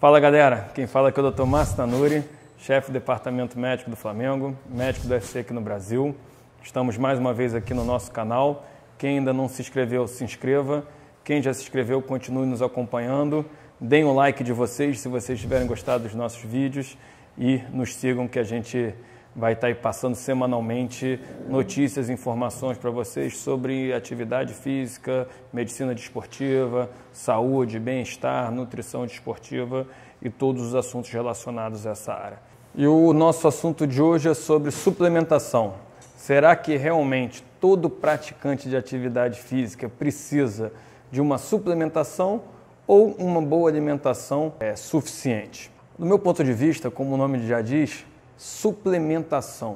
Fala galera, quem fala aqui é o Dr. Márcio Tanuri, chefe do Departamento Médico do Flamengo, médico do UFC aqui no Brasil. Estamos mais uma vez aqui no nosso canal. Quem ainda não se inscreveu, se inscreva. Quem já se inscreveu, continue nos acompanhando. Deem o like de vocês se vocês tiverem gostado dos nossos vídeos e nos sigam que a gente vai estar tá passando semanalmente notícias, informações para vocês sobre atividade física, medicina desportiva, saúde, bem-estar, nutrição desportiva e todos os assuntos relacionados a essa área. E o nosso assunto de hoje é sobre suplementação. Será que realmente todo praticante de atividade física precisa de uma suplementação ou uma boa alimentação é suficiente? Do meu ponto de vista, como o nome já diz, suplementação.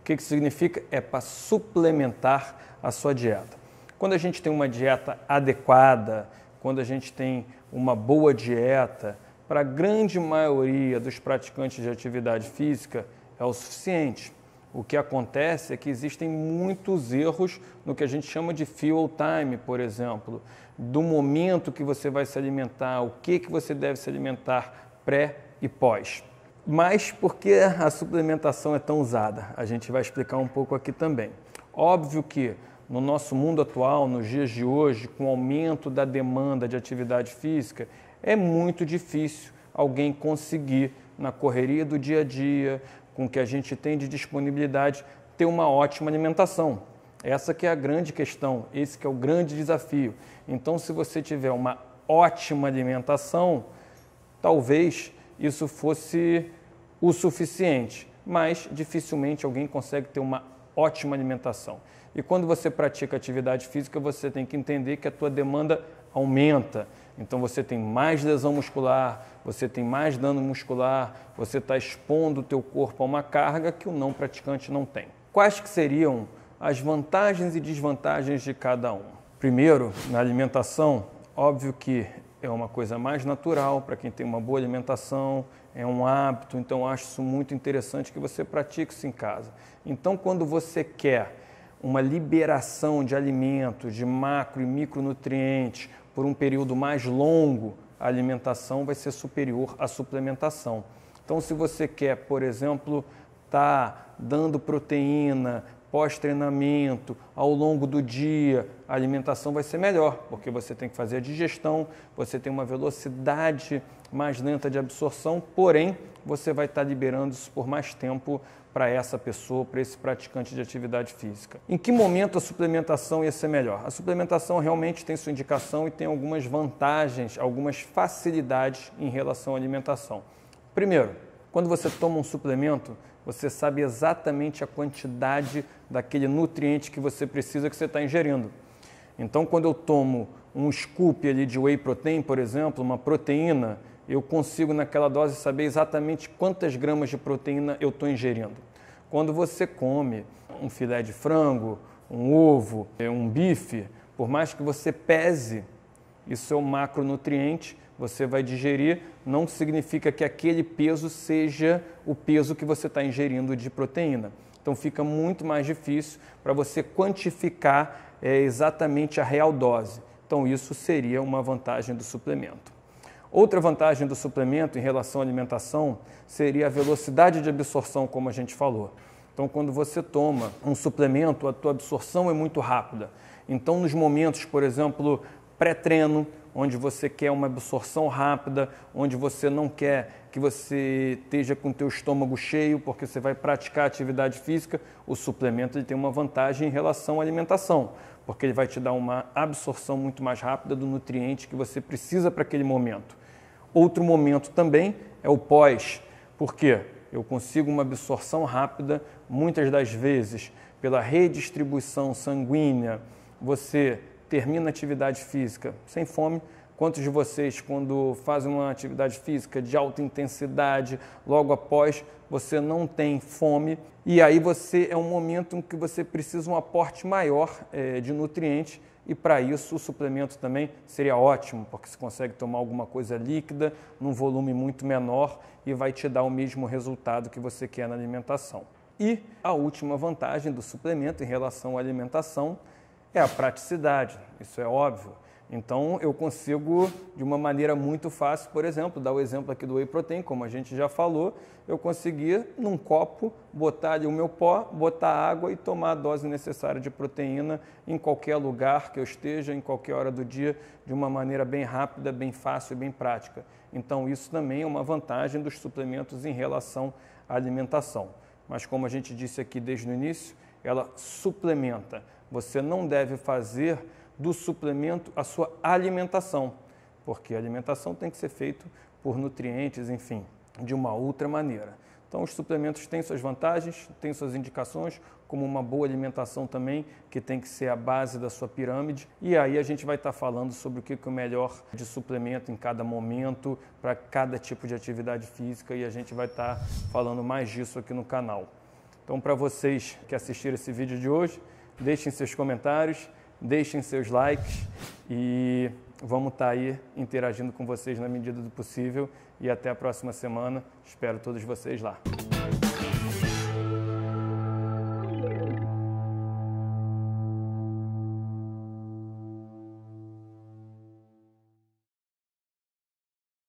O que, que significa? É para suplementar a sua dieta. Quando a gente tem uma dieta adequada, quando a gente tem uma boa dieta, para a grande maioria dos praticantes de atividade física é o suficiente. O que acontece é que existem muitos erros no que a gente chama de fuel time, por exemplo, do momento que você vai se alimentar, o que, que você deve se alimentar pré e pós mas porque a suplementação é tão usada? A gente vai explicar um pouco aqui também. Óbvio que no nosso mundo atual, nos dias de hoje, com o aumento da demanda de atividade física, é muito difícil alguém conseguir, na correria do dia a dia, com o que a gente tem de disponibilidade, ter uma ótima alimentação. Essa que é a grande questão, esse que é o grande desafio. Então, se você tiver uma ótima alimentação, talvez isso fosse o suficiente, mas dificilmente alguém consegue ter uma ótima alimentação. E quando você pratica atividade física, você tem que entender que a tua demanda aumenta. Então você tem mais lesão muscular, você tem mais dano muscular, você está expondo o teu corpo a uma carga que o não praticante não tem. Quais que seriam as vantagens e desvantagens de cada um? Primeiro, na alimentação, óbvio que é uma coisa mais natural para quem tem uma boa alimentação, é um hábito, então acho isso muito interessante que você pratique isso em casa. Então, quando você quer uma liberação de alimentos, de macro e micronutrientes por um período mais longo, a alimentação vai ser superior à suplementação. Então, se você quer, por exemplo, estar tá dando proteína, pós-treinamento, ao longo do dia, a alimentação vai ser melhor, porque você tem que fazer a digestão, você tem uma velocidade mais lenta de absorção, porém, você vai estar liberando isso por mais tempo para essa pessoa, para esse praticante de atividade física. Em que momento a suplementação ia ser melhor? A suplementação realmente tem sua indicação e tem algumas vantagens, algumas facilidades em relação à alimentação. Primeiro, quando você toma um suplemento, você sabe exatamente a quantidade daquele nutriente que você precisa que você está ingerindo. Então, quando eu tomo um scoop ali de whey protein, por exemplo, uma proteína, eu consigo naquela dose saber exatamente quantas gramas de proteína eu estou ingerindo. Quando você come um filé de frango, um ovo, é, um bife, por mais que você pese, isso é um macronutriente, você vai digerir, não significa que aquele peso seja o peso que você está ingerindo de proteína. Então fica muito mais difícil para você quantificar é, exatamente a real dose. Então isso seria uma vantagem do suplemento. Outra vantagem do suplemento em relação à alimentação seria a velocidade de absorção, como a gente falou. Então, quando você toma um suplemento, a tua absorção é muito rápida. Então, nos momentos, por exemplo, pré-treino, onde você quer uma absorção rápida, onde você não quer que você esteja com o teu estômago cheio, porque você vai praticar atividade física, o suplemento ele tem uma vantagem em relação à alimentação, porque ele vai te dar uma absorção muito mais rápida do nutriente que você precisa para aquele momento. Outro momento também é o pós, porque eu consigo uma absorção rápida, muitas das vezes pela redistribuição sanguínea, você termina a atividade física sem fome? Quantos de vocês, quando fazem uma atividade física de alta intensidade, logo após, você não tem fome? E aí você é um momento em que você precisa um aporte maior é, de nutrientes e para isso o suplemento também seria ótimo, porque você consegue tomar alguma coisa líquida num volume muito menor e vai te dar o mesmo resultado que você quer na alimentação. E a última vantagem do suplemento em relação à alimentação é a praticidade, isso é óbvio. Então, eu consigo, de uma maneira muito fácil, por exemplo, dar o exemplo aqui do whey protein, como a gente já falou, eu consegui, num copo, botar ali o meu pó, botar água e tomar a dose necessária de proteína em qualquer lugar que eu esteja, em qualquer hora do dia, de uma maneira bem rápida, bem fácil e bem prática. Então, isso também é uma vantagem dos suplementos em relação à alimentação. Mas, como a gente disse aqui desde o início, ela suplementa. Você não deve fazer do suplemento a sua alimentação, porque a alimentação tem que ser feita por nutrientes, enfim, de uma outra maneira. Então, os suplementos têm suas vantagens, têm suas indicações, como uma boa alimentação também, que tem que ser a base da sua pirâmide. E aí a gente vai estar falando sobre o que é o melhor de suplemento em cada momento, para cada tipo de atividade física, e a gente vai estar falando mais disso aqui no canal. Então, para vocês que assistiram esse vídeo de hoje, deixem seus comentários, deixem seus likes e vamos estar tá aí interagindo com vocês na medida do possível. E até a próxima semana. Espero todos vocês lá.